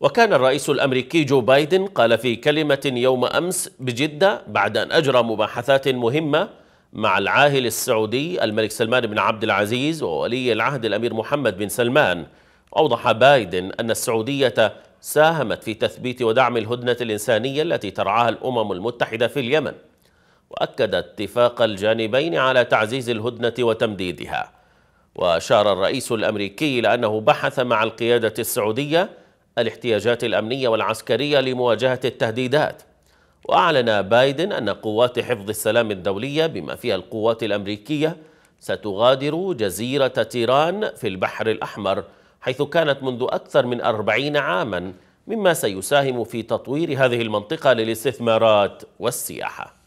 وكان الرئيس الامريكي جو بايدن قال في كلمه يوم امس بجده بعد ان اجرى مباحثات مهمه مع العاهل السعودي الملك سلمان بن عبد العزيز وولي العهد الامير محمد بن سلمان اوضح بايدن ان السعوديه ساهمت في تثبيت ودعم الهدنه الانسانيه التي ترعاها الامم المتحده في اليمن واكد اتفاق الجانبين على تعزيز الهدنه وتمديدها واشار الرئيس الامريكي الى انه بحث مع القياده السعوديه الاحتياجات الأمنية والعسكرية لمواجهة التهديدات وأعلن بايدن أن قوات حفظ السلام الدولية بما فيها القوات الأمريكية ستغادر جزيرة تيران في البحر الأحمر حيث كانت منذ أكثر من أربعين عاماً مما سيساهم في تطوير هذه المنطقة للاستثمارات والسياحة